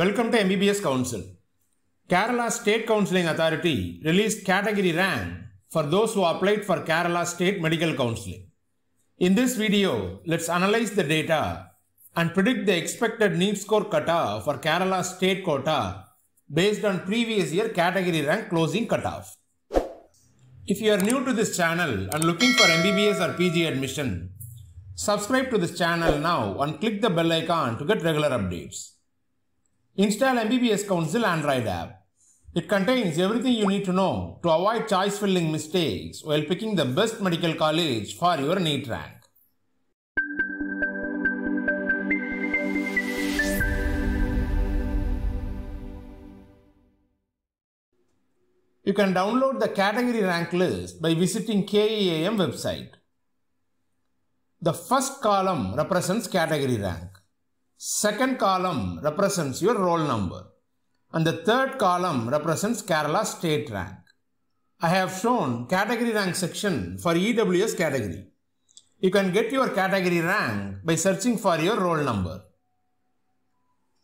Welcome to MBBS Council. Kerala State Counseling Authority released category rank for those who applied for Kerala State Medical Counseling. In this video, let's analyze the data and predict the expected need score cutoff for Kerala State quota based on previous year category rank closing cutoff. If you are new to this channel and looking for MBBS or PG admission, subscribe to this channel now and click the bell icon to get regular updates. Install MBBS Council Android app. It contains everything you need to know to avoid choice filling mistakes while picking the best medical college for your NEET rank. You can download the category rank list by visiting KEAM website. The first column represents category rank. Second column represents your roll number. And the third column represents Kerala state rank. I have shown category rank section for EWS category. You can get your category rank by searching for your roll number.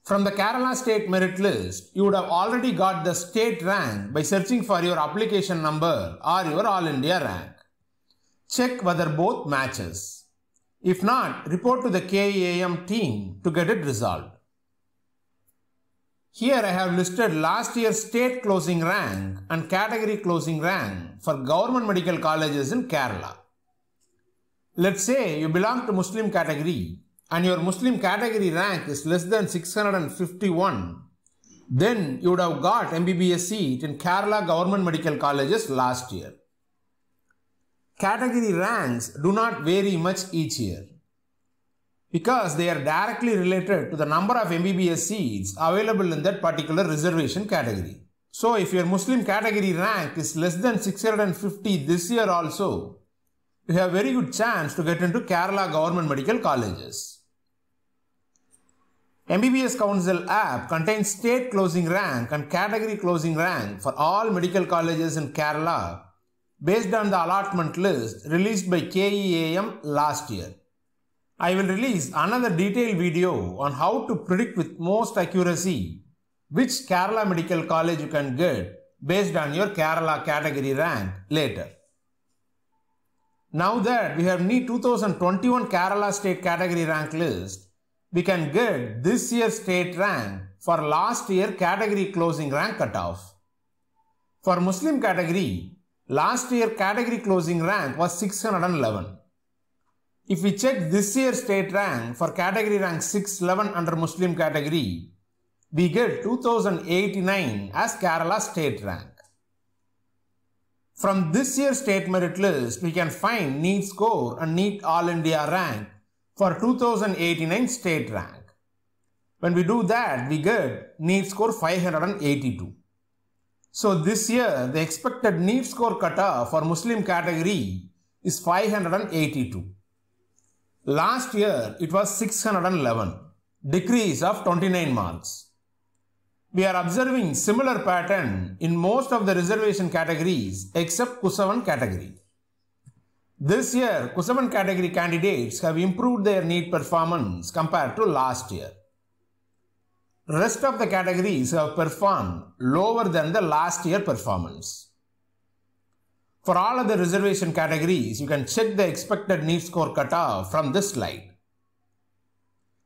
From the Kerala state merit list, you would have already got the state rank by searching for your application number or your All India rank. Check whether both matches. If not, report to the KEAM team to get it resolved. Here I have listed last year's state closing rank and category closing rank for government medical colleges in Kerala. Let's say you belong to Muslim category and your Muslim category rank is less than 651, then you would have got MBBS seat in Kerala Government Medical Colleges last year category ranks do not vary much each year because they are directly related to the number of MBBS seats available in that particular reservation category. So if your Muslim category rank is less than 650 this year also, you have very good chance to get into Kerala government medical colleges. MBBS Council app contains state closing rank and category closing rank for all medical colleges in Kerala based on the allotment list released by KEAM last year. I will release another detailed video on how to predict with most accuracy which Kerala Medical College you can get based on your Kerala category rank later. Now that we have the 2021 Kerala state category rank list, we can get this year's state rank for last year category closing rank cutoff. For Muslim category, Last year category closing rank was 611. If we check this year's state rank for category rank 611 under Muslim category, we get 2089 as Kerala state rank. From this year's state merit list, we can find NEET score and NEET All India rank for 2089 state rank. When we do that, we get NEET score 582. So this year, the expected NEET score cutoff for Muslim category is 582. Last year, it was 611, decrease of 29 marks. We are observing similar pattern in most of the reservation categories except Kusavan category. This year, Kusavan category candidates have improved their NEET performance compared to last year. Rest of the categories have performed lower than the last year performance. For all the reservation categories, you can check the expected need score cutoff from this slide.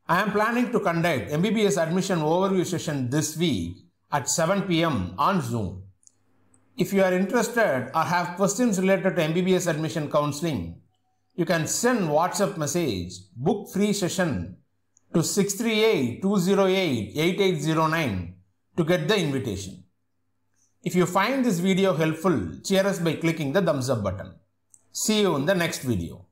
I am planning to conduct MBBS admission overview session this week at 7 pm on Zoom. If you are interested or have questions related to MBBS admission counseling, you can send WhatsApp message, book free session to 638-208-8809 to get the invitation. If you find this video helpful, cheer us by clicking the thumbs up button. See you in the next video.